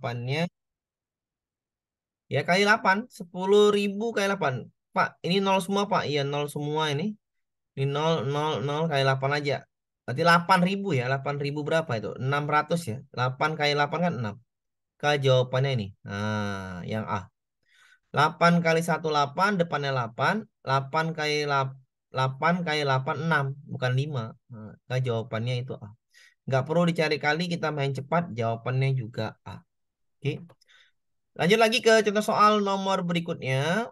Jawabannya ya kali 8, 10.000 kali 8. Pak, ini nol semua, Pak. Iya, nol semua ini. Ini nol nol nol kali 8 aja. Berarti 8.000 ya. 8.000 berapa itu? 600 ya. 8 kali 8 kan 6. Kali jawabannya ini. Nah, yang A. 8 kali 1 8, depannya 8. 8 kali 8 kali 8 6, bukan 5. Nah, jawabannya itu A. Nggak perlu dicari kali, kita main cepat, jawabannya juga A. Oke. Lanjut lagi ke contoh soal nomor berikutnya.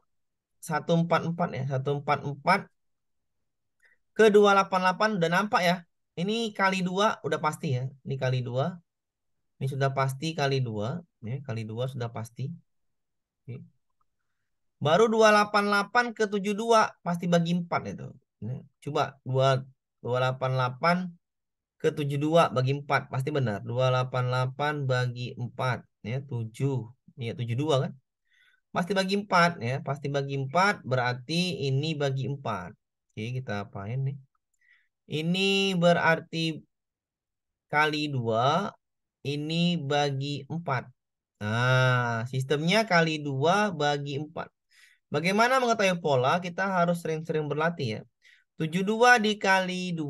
144 ya, 144 ke 288 udah nampak ya. Ini kali 2 udah pasti ya. Ini kali 2. Ini sudah pasti kali 2, ya, kali 2 sudah pasti. Oke. Baru 288 ke 72 pasti bagi 4 itu. Ya, coba 2 288 ke 72 bagi 4 pasti benar 288 bagi 4 ya 7 ya 72 kan pasti bagi 4 ya pasti bagi 4 berarti ini bagi 4 oke kita apain nih ini berarti kali 2 ini bagi 4 nah sistemnya kali 2 bagi 4 bagaimana mengetahui pola kita harus sering-sering berlatih ya 72 dikali 2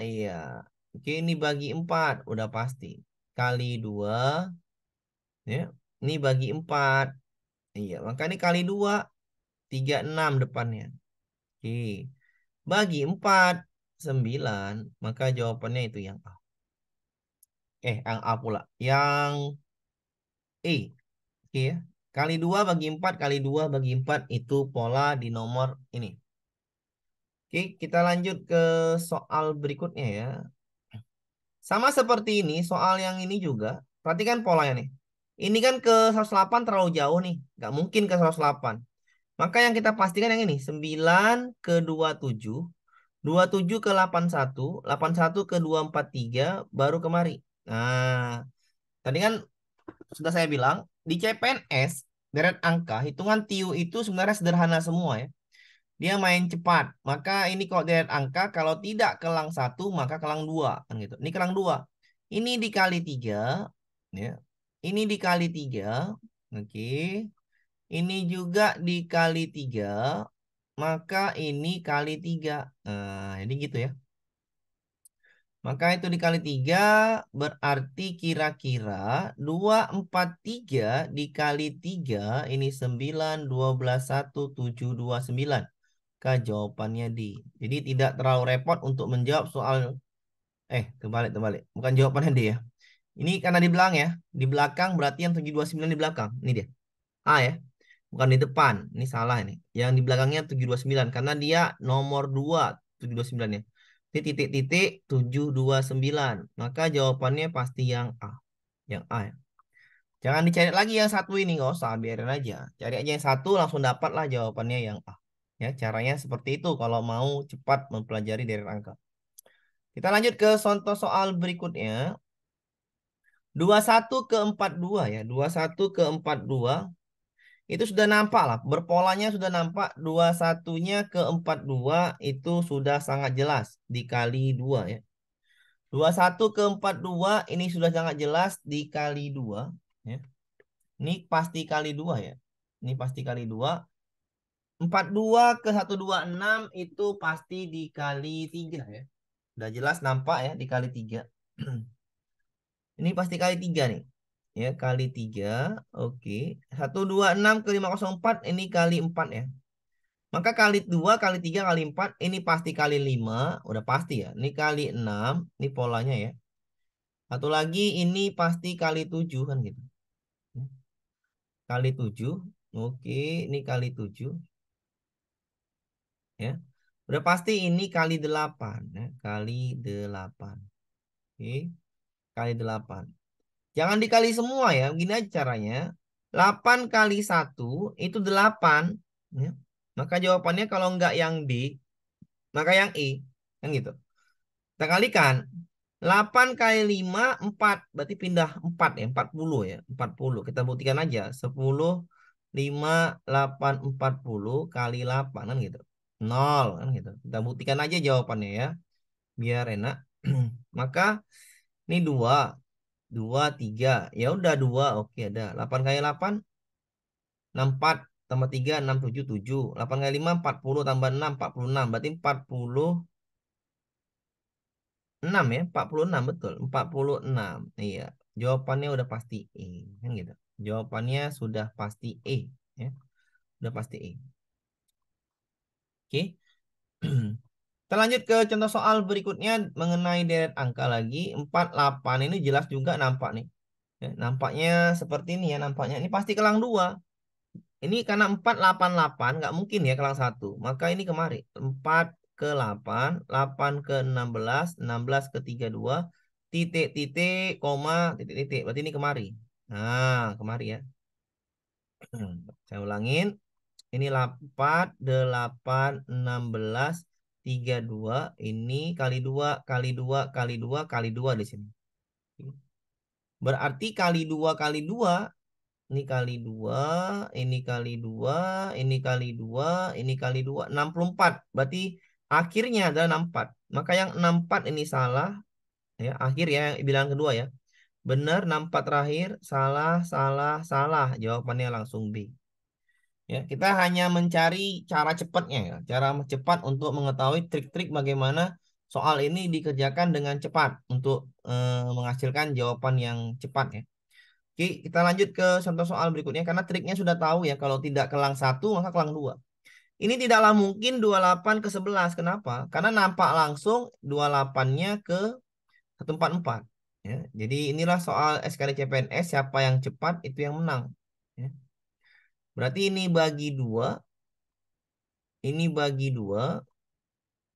iya Oke, ini bagi 4, udah pasti. Kali 2, ya. Ini bagi 4. Iya, maka ini kali 2, 36 depannya. Oke, bagi 4, 9, maka jawabannya itu yang A. Eh, yang A pula. Yang E. Oke ya. Kali 2 bagi 4, kali 2 bagi 4 itu pola di nomor ini. Oke, kita lanjut ke soal berikutnya ya. Sama seperti ini, soal yang ini juga. Perhatikan polanya nih. Ini kan ke 108 terlalu jauh nih. Nggak mungkin ke 108. Maka yang kita pastikan yang ini. 9 ke 27. 27 ke 81. 81 ke 243. Baru kemari. Nah, tadi kan sudah saya bilang. Di CPNS, deret angka, hitungan tiu itu sebenarnya sederhana semua ya dia main cepat maka ini kok dia angka kalau tidak kelang satu maka kelang dua kan gitu ini kelang dua ini dikali tiga ya ini dikali tiga oke okay. ini juga dikali tiga maka ini kali tiga nah jadi gitu ya maka itu dikali tiga berarti kira-kira dua empat tiga dikali tiga ini sembilan dua belas satu tujuh dua sembilan maka jawabannya D, Jadi tidak terlalu repot untuk menjawab soal eh terbalik, terbalik. Bukan jawabannya D ya. Ini karena di belakang ya. Di belakang berarti yang 729 di belakang. Ini dia. A ya. Bukan di depan. Ini salah ini. Yang di belakangnya 729 karena dia nomor 2 729 ya. Ini titik-titik 729. Maka jawabannya pasti yang A. Yang A ya. Jangan dicari lagi yang satu ini, nggak usah, biarin aja. Cari aja yang satu, langsung dapatlah jawabannya yang A. Ya, caranya seperti itu kalau mau cepat mempelajari deret angka. Kita lanjut ke contoh soal berikutnya. 21 ke 42 ya. 21 ke 42 itu sudah nampak lah. Berpolanya sudah nampak. 21-nya ke 42 itu sudah sangat jelas. Dikali 2 ya. 21 ke 42 ini sudah sangat jelas. Dikali 2 ya. Ini pasti kali 2 ya. Ini pasti kali 2. 42 ke 126 itu pasti dikali 3 ya. Udah jelas nampak ya dikali 3. Ini pasti kali 3 nih. Ya, kali 3. Oke. Okay. 126 ke 504 ini kali 4 ya. Maka kali 2, kali 3, kali 4 ini pasti kali 5. Udah pasti ya. Ini kali 6. Ini polanya ya. Satu lagi ini pasti kali 7 kan gitu. Kali 7. Oke, okay. ini kali 7 ya. Udah pasti ini kali 8 ya, kali 8. Oke. Kali 8. Jangan dikali semua ya, gini aja caranya. 8 kali 1 itu 8 ya. Maka jawabannya kalau enggak yang D, maka yang E. Kan gitu. Kita kalikan. 8 kali 5, 4. Berarti pindah 4 ya. 40 ya. 40. Kita buktikan aja. 10, 5, 8, 40 kali 8. Kan gitu nol kan gitu. Kita buktikan aja jawabannya ya, biar enak. Maka ini dua, dua tiga, ya udah dua, oke ada. Delapan kali delapan, enam empat tambah tiga enam tujuh tujuh, delapan kali lima empat puluh tambah enam empat puluh enam, berarti empat puluh enam ya, enam betul, enam Iya, jawabannya udah pasti E, kan gitu. Jawabannya sudah pasti E, ya. Udah pasti E. Oke. Okay. Kita lanjut ke contoh soal berikutnya mengenai deret angka lagi. 48 ini jelas juga nampak nih. Ya, nampaknya seperti ini ya nampaknya. Ini pasti kelang 2. Ini karena 488 nggak mungkin ya kelang 1. Maka ini kemari. 4 ke 8, 8 ke 16, 16 ke 32, titik-titik, koma, titik-titik. Berarti ini kemari. Nah, kemari ya. Saya ulangin. Ini 8, 8, 16, 32. Ini kali 2, kali 2, kali 2, kali 2 di sini. Berarti kali 2, kali 2. Ini kali 2, ini kali 2, ini kali 2, ini kali 2. 64. Berarti akhirnya adalah 64. Maka yang 64 ini salah. ya Akhir ya, yang bilang kedua ya. Benar, 64 terakhir. Salah, salah, salah. Jawabannya langsung B. Ya, kita hanya mencari cara cepatnya, ya. cara cepat untuk mengetahui trik-trik bagaimana soal ini dikerjakan dengan cepat untuk eh, menghasilkan jawaban yang cepat ya. Oke, kita lanjut ke contoh soal berikutnya karena triknya sudah tahu ya kalau tidak kelang satu maka kelang dua. Ini tidaklah mungkin 28 ke 11. Kenapa? Karena nampak langsung 28-nya ke 144. Ya, jadi inilah soal SKD CPNS siapa yang cepat itu yang menang. Ya. Berarti ini bagi dua, ini bagi dua,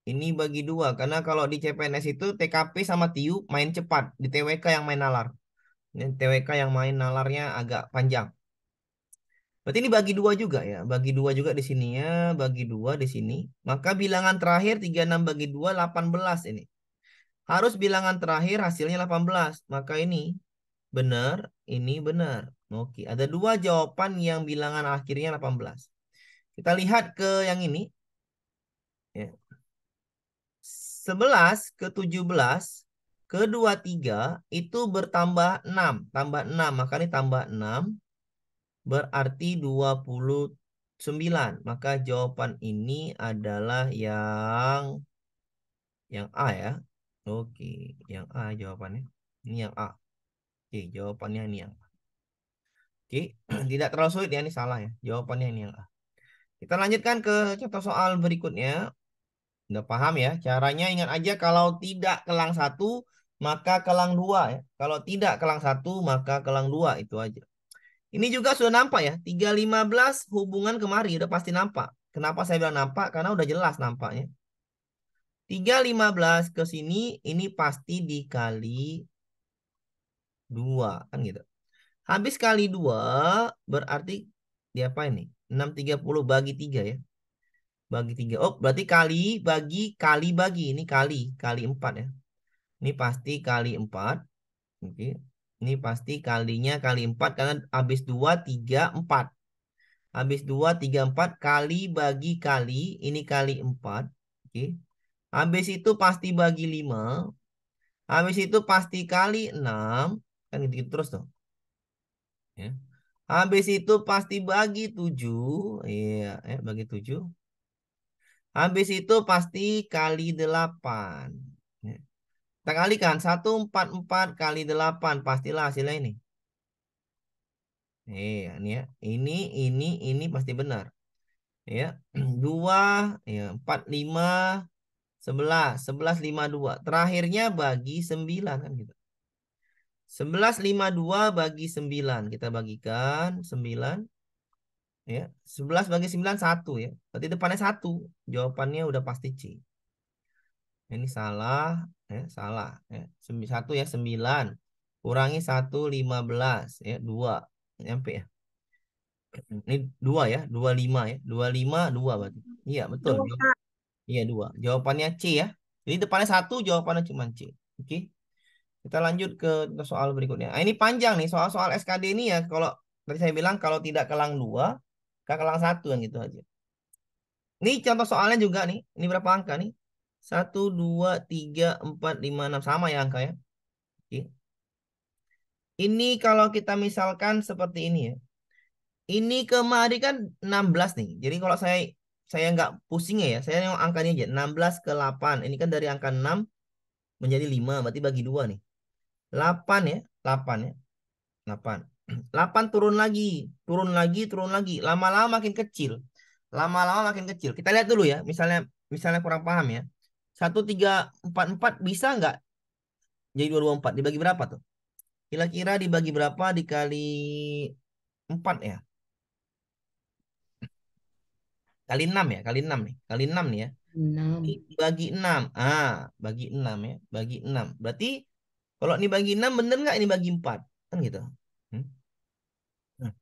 ini bagi dua. Karena kalau di CPNS itu TKP sama TIU main cepat, di TWK yang main nalar. Ini TWK yang main nalarnya agak panjang. Berarti ini bagi dua juga ya, bagi dua juga di sini ya, bagi dua di sini. Maka bilangan terakhir 36 bagi 2, 18 ini. Harus bilangan terakhir hasilnya 18. Maka ini benar, ini benar. Oke, ada dua jawaban yang bilangan akhirnya 18. Kita lihat ke yang ini. Ya. 11 ke 17 ke 23 itu bertambah 6. Tambah 6, maka ini tambah 6 berarti 29. Maka jawaban ini adalah yang yang A ya. Oke, yang A jawabannya. Ini yang A. Oke, jawabannya ini yang A. Oke, tidak terlalu sulit ya, ini salah ya. Jawabannya ini yang A. Kita lanjutkan ke contoh soal berikutnya. Udah paham ya? Caranya ingat aja kalau tidak kelang satu, maka kelang dua ya. Kalau tidak kelang satu, maka kelang dua itu aja. Ini juga sudah nampak ya, 315 hubungan kemari udah pasti nampak. Kenapa saya bilang nampak? Karena udah jelas nampaknya. 315 ke sini ini pasti dikali 2 kan gitu. Habis kali 2 berarti diapain nih? 630 bagi 3 ya. Bagi 3. Oh, berarti kali bagi kali bagi ini kali, kali 4 ya. Ini pasti kali 4. Oke. Okay. Ini pasti kalinya kali 4 karena habis 2 3 4. Habis 2, 3, 4. Kali bagi kali. Ini kali 4. Oke. Okay. Habis itu pasti bagi 5. Habis itu pasti kali 6. Kan gitu-gitu terus dong. Ya. Habis itu pasti bagi tujuh, Iya, ya, bagi tujuh. Habis itu pasti kali delapan. Ya. Kita kalikan satu empat empat kali delapan Pastilah hasilnya ini. Iya, ini ya. Ini, ini, ini pasti benar. Ya, 2, ya, 4, 5, 11, 11, lima dua. Terakhirnya bagi sembilan kan gitu. 1152 bagi 9. Kita bagikan 9. Ya, 11 bagi 9 1 ya. Berarti depannya 1. Jawabannya udah pasti C. Ini salah, ya, salah ya. 1 ya 9. Kurangi 1 15 ya, 2. Nyampe ya. Ini 2 ya, 25 ya. 25 2 berarti. Iya, betul. Iya, 2. Jawabannya C ya. Jadi depannya 1, jawabannya cuma C. Oke. Okay? Kita lanjut ke soal berikutnya. Nah, ini panjang nih soal-soal SKD ini ya. Kalau tadi saya bilang kalau tidak kelang dua, ke kelang satu yang gitu aja. Ini contoh soalnya juga nih. Ini berapa angka nih? Satu, dua, tiga, empat, lima, enam sama ya angka ya. Oke. Ini kalau kita misalkan seperti ini ya. Ini kemarin kan 16 nih. Jadi kalau saya saya nggak pusing ya, saya yang angkanya aja 16 ke 8. Ini kan dari angka 6 menjadi 5, berarti bagi dua nih. 8 ya, 8 ya. 8. 8 turun lagi, turun lagi, turun lagi. Lama-lama makin kecil. Lama-lama makin kecil. Kita lihat dulu ya, misalnya misalnya kurang paham ya. 1 3 4 4 bisa nggak jadi 2 2 4 dibagi berapa tuh? Kira-kira dibagi berapa dikali 4 ya? Kali 6 ya, kali 6 nih, kali 6 nih ya. 6. Bagi 6. Ah, bagi 6 ya, bagi 6. Berarti kalau ini bagi 6 bener nggak ini bagi 4? Kan gitu. Hmm? Nah.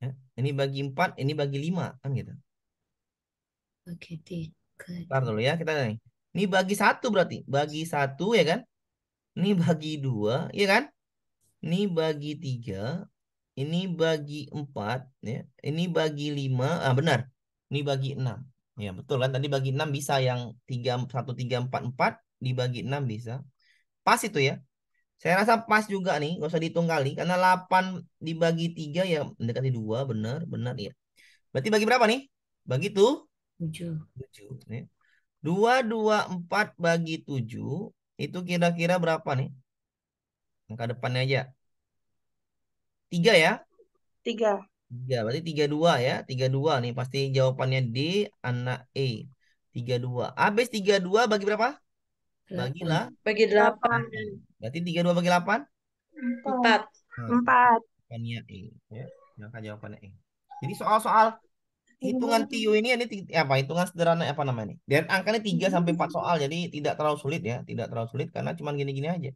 Ya, ini bagi 4, ini bagi 5. Kan gitu. Oke, okay, Ntar dulu ya kita nih. Ini bagi satu berarti. Bagi satu ya kan? Ini bagi dua, ya kan? Ini bagi tiga, ini bagi empat, ya. Ini bagi lima, ah benar. Ini bagi enam. Ya betul kan? Tadi bagi enam bisa yang tiga satu tiga empat empat dibagi enam bisa. Pas itu ya. Saya rasa pas juga nih, nggak usah dihitung kali. Karena 8 dibagi 3 ya mendekati 2, benar, benar ya. Berarti bagi berapa nih? Bagi tuh? 7. 7. Nih. 2, 2, 4 bagi 7 itu kira-kira berapa nih? Angka depannya aja. 3 ya? 3. 3, berarti 32 ya. 32 nih pasti jawabannya D, anak E. 32. Habis 32 bagi berapa? bagilah bagi delapan berarti tiga dua bagi delapan empat hmm. empat jawabannya e ya silakan jawabannya e jadi soal-soal hitungan tiu ini ini eh, apa hitungan sederhana apa namanya dan angkanya 3 hmm. sampai 4 soal jadi tidak terlalu sulit ya tidak terlalu sulit karena cuma gini-gini aja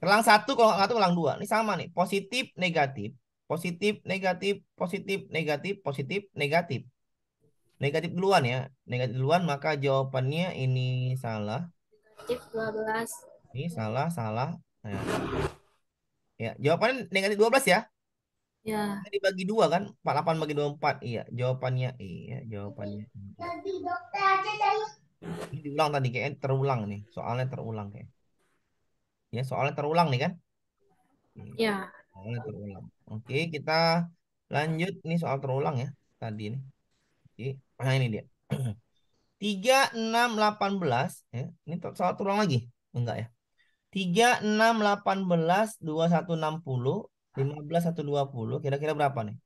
kelang satu kalau nggak kelang dua ini sama nih positif negatif positif negatif positif negatif positif negatif negatif duluan ya negatif duluan maka jawabannya ini salah Negatif 12. Ini salah, salah. Ya. Ya, jawabannya negatif 12 ya? Ya. Ini kan dibagi dua kan? 48 bagi 24. Iya, jawabannya iya, jawabannya. dokter aja Ini diulang tadi kayaknya terulang nih. Soalnya terulang kayak. Ya, soalnya terulang nih kan? Iya. Soalnya terulang. Oke, kita lanjut nih soal terulang ya tadi ini. Oke, nah ini dia. 3, 6, 18. Ya. Ini salah tulang lagi? Enggak ya. tiga enam delapan 3, 6, 18, 2, 1, 60. 15, 1, 20. Kira-kira berapa nih?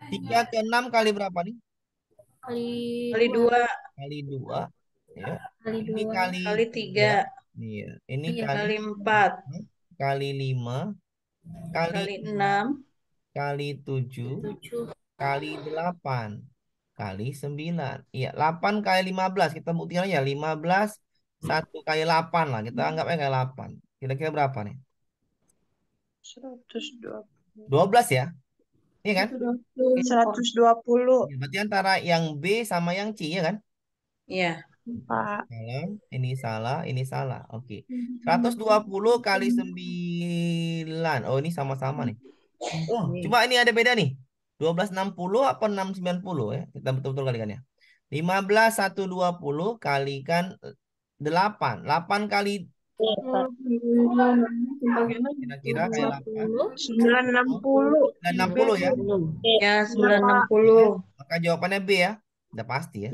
tiga ke 6 kali berapa nih? Kali, kali 2. Kali dua, Ya. Kali Ini kali, kali 3. Ya, iya. Ini iya. kali, kali 4. Kali 5. Kali, kali 6. Kali 7. Kali 8 kali 9. Iya, 8 kali 15. Kita buktikan ya 15 1 kali 8 lah. Kita anggap anggapnya kayak 8. Kira-kira berapa nih? 120. 12 ya? Iya kan? 120. Ya, Berarti antara yang B sama yang C ya kan? Iya. Pak. Salah, ini salah, ini salah. Oke. Okay. Hmm. 120 kali 9. Oh, ini sama-sama nih. Oh, iya. cuma ini ada beda nih. 1260 apa 690 ya? Eh? Kita betul-betul kalikan ya. 15120 kalikan 8. Eh, 8 kali kira-kira kayak 960. 960 ya? Ya, 960. Maka jawabannya B ya. Udah pasti ya.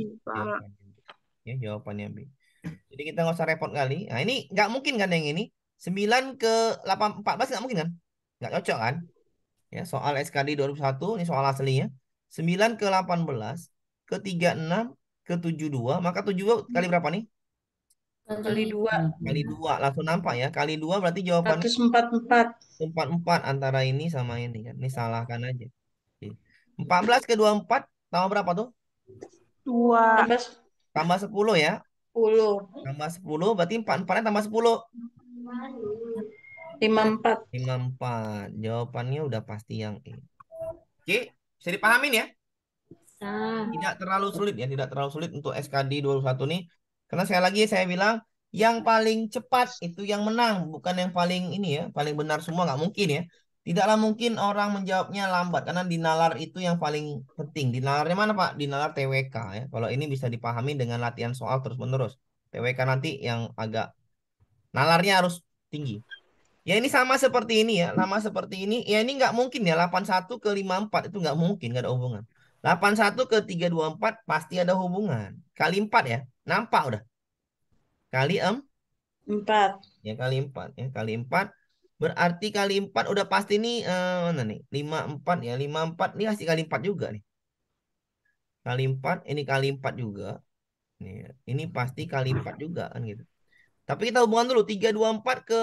Ya, jawabannya B. Jadi kita nggak usah repot kali. Nah, ini nggak mungkin kan yang ini? 9 ke 8 14 nggak mungkin kan? Nggak cocok kan? Ya, soal SKD 2001 ini soal aslinya. 9 ke 18 ke 36 ke 72, maka 7 kali berapa nih? Kali 2. Kali 2, langsung nampak ya. Kali 2 berarti jawabannya 144. 144 antara ini sama ini kan. Ini salahkan aja. 14 ke 24 tambah berapa tuh? 2. Tambah 10 ya. 10. Tambah 10 berarti 44 tambah 10 lima empat lima empat Jawabannya udah pasti yang E. Oke, bisa dipahamin ya? Bisa. Tidak terlalu sulit ya, tidak terlalu sulit untuk SKD dua puluh satu nih. Karena sekali lagi saya bilang yang paling cepat itu yang menang, bukan yang paling ini ya, paling benar semua nggak mungkin ya. Tidaklah mungkin orang menjawabnya lambat karena dinalar itu yang paling penting. Dinalarnya mana Pak? Dinalar TWK ya. Kalau ini bisa dipahami dengan latihan soal terus menerus. TWK nanti yang agak nalarnya harus tinggi. Ya ini sama seperti ini ya, sama seperti ini. Ya ini nggak mungkin ya 81 ke 54 itu nggak mungkin, nggak ada hubungan. 81 ke 324 pasti ada hubungan. Kali 4 ya, nampak udah. Kali 4. Ya kali 4 ya, kali 4. Berarti kali 4 udah pasti ini, eh, mana nih? 54 ya, 54 Ini pasti kali 4 juga nih. Kali 4, ini kali 4 juga. Nih, ini pasti kali 4 juga kan gitu. Tapi kita hubungan dulu 3 2 4 ke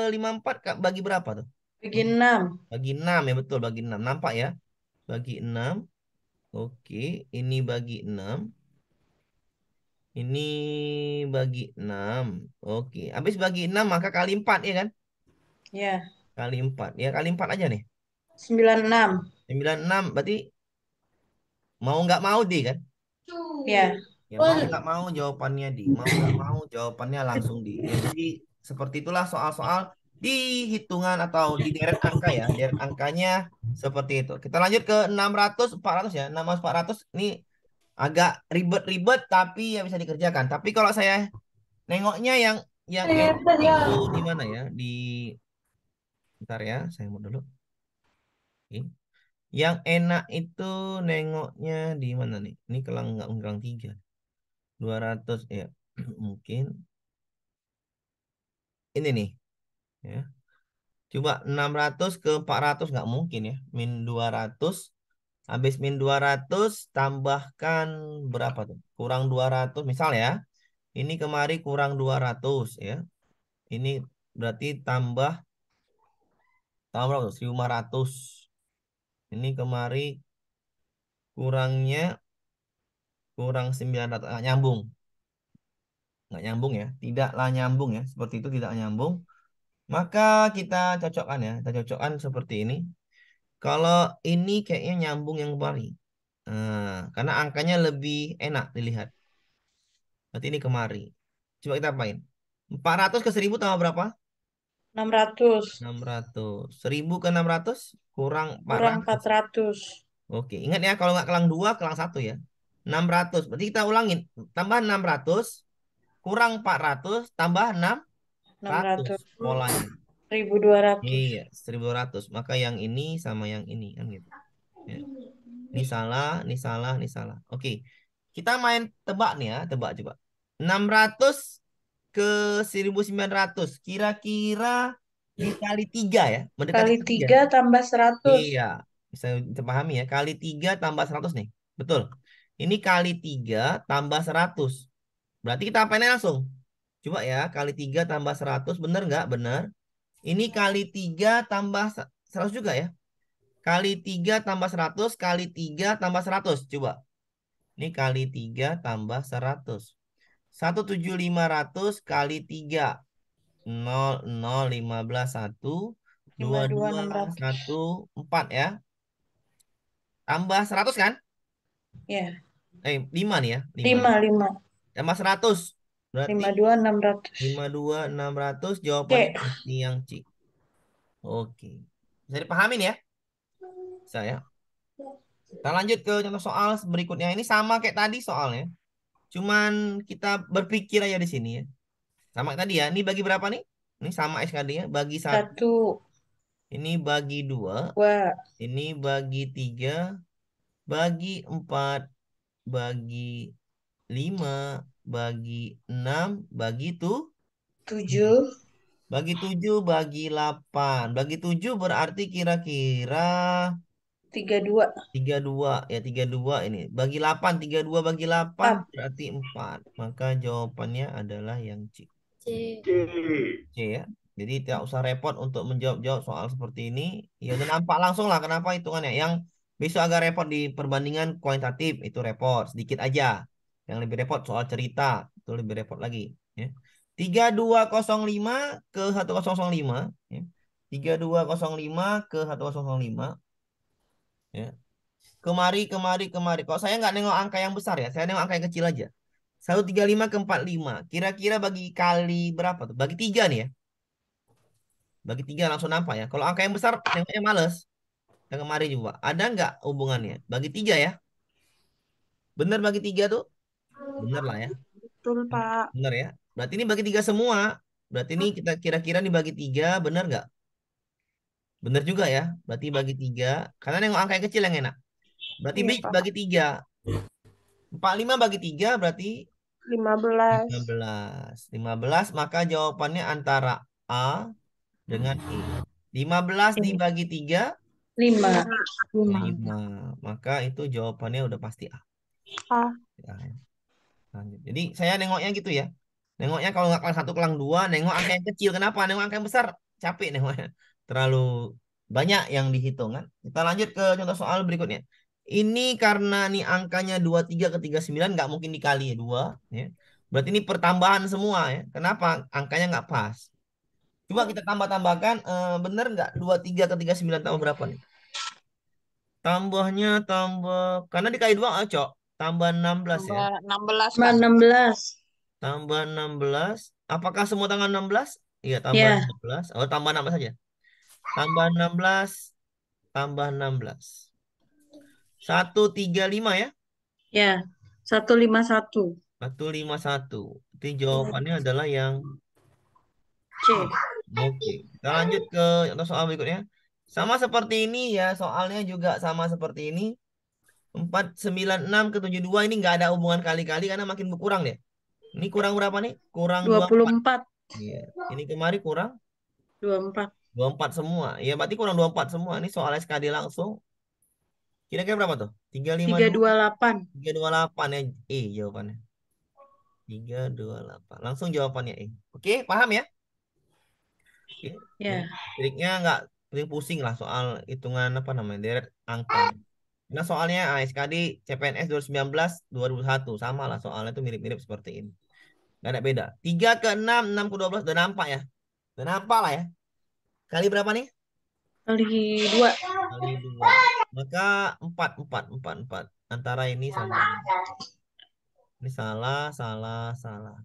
5 4 bagi berapa tuh? Bagi 6. Bagi 6 ya betul bagi 6. Nampak ya? Bagi 6. Oke, ini bagi 6. Ini bagi 6. Oke, habis bagi 6 maka kali 4 ya kan? Iya. Kali 4. Ya kali 4 ya, aja nih. 96. 96 berarti mau nggak mau D kan? Iya ya oh, mau iya. nggak mau jawabannya di mau nggak mau jawabannya langsung di ya, jadi seperti itulah soal-soal di hitungan atau di deret angka ya deret angkanya seperti itu kita lanjut ke 600 400 ya 600 400 ini agak ribet-ribet tapi ya bisa dikerjakan tapi kalau saya nengoknya yang yang ya. itu di mana ya di ntar ya saya mau dulu Oke. yang enak itu nengoknya di mana nih ini kelang nggak kelang tiga 200 ya mungkin ini nih ya coba 600 ke 400 nggak mungkin ya min 200 habis min 200 tambahkan berapa tuh kurang 200 misal ya ini kemari kurang 200 ya ini berarti tambah tambah berapa 1500 ini kemari kurangnya kurang 900 nggak nyambung nggak nyambung ya tidaklah nyambung ya seperti itu tidak nyambung maka kita cocokkan ya kita cocokkan seperti ini kalau ini kayaknya nyambung yang kemarin nah, karena angkanya lebih enak dilihat berarti ini kemari coba kita apain 400 ke 1000 tambah berapa 600 600 1000 ke 600 kurang 400 kurang 400 Oke, ingat ya kalau nggak kelang 2, kelang 1 ya. 600. Berarti kita ulangin. Tambah 600, kurang 400, tambah 600. 600. Polanya. 1200. Iya, 1200. Maka yang ini sama yang ini kan gitu. Ya. Ini salah, ini salah, ini salah. Oke. Kita main tebak nih ya, tebak coba. 600 ke 1900. Kira-kira dikali 3 ya. Mendekati kali 3 ya? tambah 100. Iya. Bisa dipahami ya. Kali 3 tambah 100 nih. Betul. Ini kali 3 tambah 100. Berarti kita apain langsung? Coba ya, kali 3 tambah 100. Benar nggak? Benar. Ini kali 3 tambah 100 juga ya. Kali 3 tambah 100, kali 3 tambah 100. Coba. Ini kali 3 tambah 100. 17500 kali 3. 0, 0, 15, 1. 2, 2, 1, 4 ya. Tambah 100 kan? Iya. Yeah eh lima nih ya. lima lima lima ya, lima 100. Berarti 52 600. dua 600 jawabannya okay. ini yang C. Oke. Bisa dipahamin ya? Saya. Kita lanjut ke contoh soal berikutnya. Ini sama kayak tadi soalnya. Cuman kita berpikir aja di sini ya. Sama tadi ya. Ini bagi berapa nih? Ini sama skd ya Bagi satu. satu. Ini bagi dua. dua. Ini bagi tiga. Bagi empat bagi 5 bagi 6 bagi 7 bagi 7 bagi 8 bagi 7 berarti kira-kira 32 32 ya 32 ini bagi 8 32 bagi 8 4. berarti 4 maka jawabannya adalah yang C C C ya jadi tidak usah repot untuk menjawab-jawab soal seperti ini ya udah nampak langsung lah kenapa hitungannya yang Besok agak repot di perbandingan kuantitatif itu repot sedikit aja. Yang lebih repot soal cerita itu lebih repot lagi. Ya. 3205 ke 1005 ya. 3205 ke 1005 ya. Kemari, kemari, kemari. Kalau saya nggak nengok angka yang besar ya, saya nengok angka yang kecil aja. 135 ke 45. Kira-kira bagi kali berapa tuh? Bagi tiga nih ya. Bagi tiga langsung nampak ya. Kalau angka yang besar, nengoknya males yang kemarin juga Ada nggak hubungannya? Bagi tiga ya. Benar bagi tiga tuh? Benar lah ya. Betul Pak. Benar ya. Berarti ini bagi tiga semua. Berarti ini kita kira-kira nih bagi tiga, benar nggak? Benar juga ya. Berarti bagi tiga. Karena yang angka yang kecil yang enak. Berarti iya, bagi tiga. Empat lima bagi tiga berarti 15. 15. 15 maka jawabannya antara A dengan E. 15 iya. dibagi 3 Lima. Lima. 5. Maka itu jawabannya udah pasti A. A. Ya. Lanjut. Jadi saya nengoknya gitu ya. Nengoknya kalau nggak kelas satu kelang dua, nengok angka yang kecil. Kenapa? Nengok angka yang besar capek nengoknya. Terlalu banyak yang dihitung kan. Kita lanjut ke contoh soal berikutnya. Ini karena nih angkanya 23 ke 39 nggak mungkin dikali ya 2 ya. Berarti ini pertambahan semua ya. Kenapa? Angkanya nggak pas. Coba kita tambah-tambahkan. Uh, bener nggak? 23 ke 39 tambah berapa nih? Tambahnya tambah. Karena dikali 2, Cok. Tambah 16 ya? tambah ya. 16. Tambah 16. Tambah 16. Apakah semua tangan 16? Iya, tambah yeah. Iya. 16. Oh, tambah 16 saja. Tambah 16. Tambah 16. 1, 3, 5 ya? Iya. Ya, 151. 151. Jadi jawabannya adalah yang C. Oke, kita lanjut ke contoh soal berikutnya. Sama seperti ini ya, soalnya juga sama seperti ini. 496 ke 72 ini nggak ada hubungan kali-kali karena makin berkurang ya. Ini kurang berapa nih? Kurang 24. Iya. Ini kemari kurang 24. 24 semua. Ya berarti kurang 24 semua. Ini soal SKD langsung. Kira-kira berapa tuh? 35 328. 328 ya E jawabannya. 328. Langsung jawabannya E. Oke, paham ya? Ya. Triknya nggak trik pusing lah soal hitungan apa namanya deret angka. Nah soalnya ASKD CPNS 2019 2021 sama lah soalnya itu mirip-mirip seperti ini. Gak ada beda. 3 ke 6, 6 ke 12 udah nampak ya. Udah nampak lah ya. Kali berapa nih? Kali 2. Kali 2. Maka 4, 4, 4, 4. Antara ini sama ini. Ini salah, salah, salah.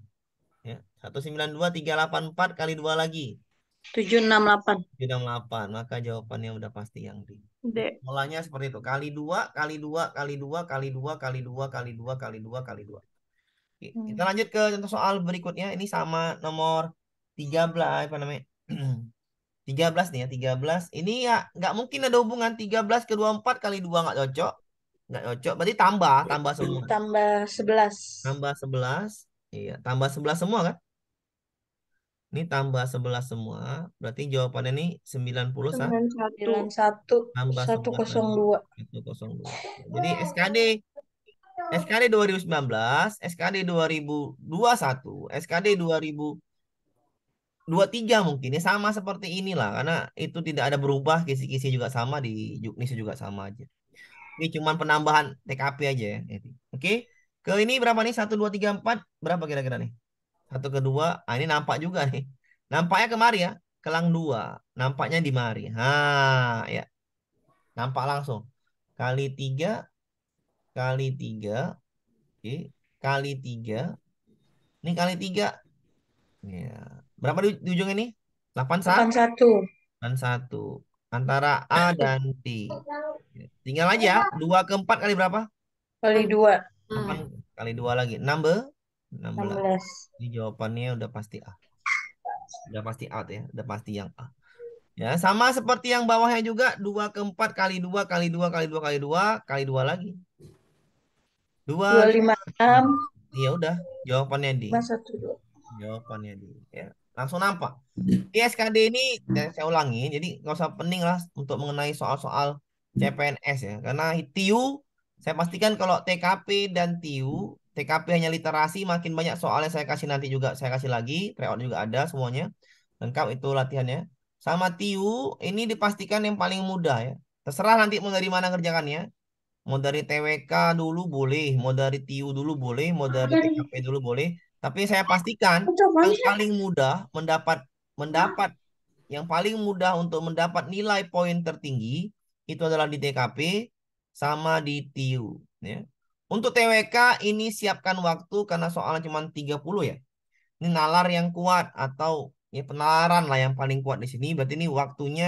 Ya. 192, 384 kali 2 lagi tujuh tujuh enam delapan enam delapan Maka jawabannya udah pasti yang D. D. Polanya seperti itu. Kali dua kali dua kali dua kali dua kali dua kali dua kali dua kali dua Oke, hmm. kita lanjut ke contoh soal berikutnya. Ini sama nomor tiga belas apa namanya? tiga belas nih ya, tiga belas Ini ya nggak mungkin ada hubungan tiga belas ke dua empat kali dua nggak cocok. Nggak cocok. Berarti tambah, tambah semua. Tambah sebelas Tambah sebelas Iya, tambah 11 semua kan? Ini tambah 11 semua, berarti jawabannya ini 91. 91 tambah 102. 102. Jadi SKD SKD 2019, SKD 2021, SKD 2023 mungkin ya sama seperti inilah karena itu tidak ada berubah, kisi-kisi juga sama di Juknis juga sama aja. Ini cuman penambahan TKP aja ya. Oke. Ke ini berapa nih? 1 2 3 4 berapa kira-kira nih? satu kedua ah, ini nampak juga nih nampaknya kemari ya kelang dua nampaknya di mari ha nah, ya nampak langsung kali tiga kali tiga oke kali tiga ini kali tiga ya berapa di, di ujung ini delapan satu delapan satu antara a dan t tinggal aja ya. dua ke empat kali berapa kali dua kali dua lagi number 16. Ini jawabannya udah pasti A. Udah pasti A ya, udah pasti yang A. Ya, sama seperti yang bawahnya juga 2 ke 4 kali 2 kali 2 kali 2 kali 2 kali 2 lagi. 2 256. Iya udah, jawabannya di. 112. Jawabannya di ya. Langsung nampak. Di SKD ini ya, saya ulangi, jadi nggak usah pening lah untuk mengenai soal-soal CPNS ya. Karena TIU saya pastikan kalau TKP dan TIU TKP hanya literasi, makin banyak soalnya saya kasih nanti juga, saya kasih lagi, tryout juga ada semuanya. Lengkap itu latihannya. Sama TIU, ini dipastikan yang paling mudah ya. Terserah nanti mau dari mana kerjakannya. Mau dari TWK dulu boleh, mau dari TIU dulu boleh, mau dari TKP dulu boleh. Tapi saya pastikan yang paling mudah mendapat mendapat yang paling mudah untuk mendapat nilai poin tertinggi itu adalah di TKP sama di TIU ya. Untuk TWK ini siapkan waktu karena soalnya cuma 30 ya. Ini nalar yang kuat atau ya penalaran lah yang paling kuat di sini. Berarti ini waktunya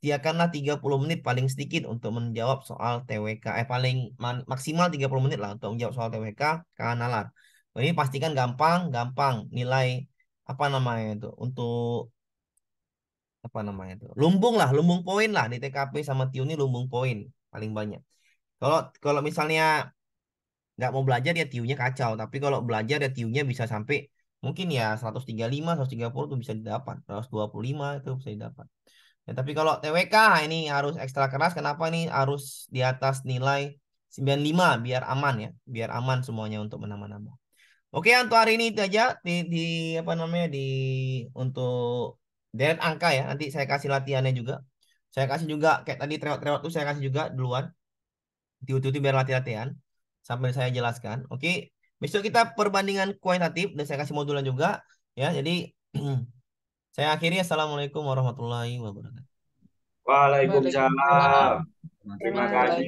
sediakanlah 30 menit paling sedikit untuk menjawab soal TWK. Eh paling maksimal 30 menit lah untuk menjawab soal TWK karena nalar. Nah, ini pastikan gampang, gampang nilai apa namanya itu untuk apa namanya itu lumbung lah lumbung poin lah di TKP sama TIU ini lumbung poin paling banyak kalau kalau misalnya nggak mau belajar ya tiunya kacau tapi kalau belajar ya tiunya bisa sampai mungkin ya 135 130 itu bisa didapat 125 itu bisa didapat ya, tapi kalau TWK ini harus ekstra keras kenapa ini harus di atas nilai 95 biar aman ya biar aman semuanya untuk menambah-nambah Oke untuk hari ini itu aja di, di apa namanya di untuk deret angka ya nanti saya kasih latihannya juga saya kasih juga kayak tadi trewat-trewat tuh saya kasih juga duluan tiup tiu biar latihan latihan sampai saya jelaskan. Oke, okay? besok kita perbandingan kuantitatif dan saya kasih modulan juga ya. Jadi saya akhiri assalamualaikum warahmatullahi wabarakatuh. Waalaikumsalam. Terima kasih.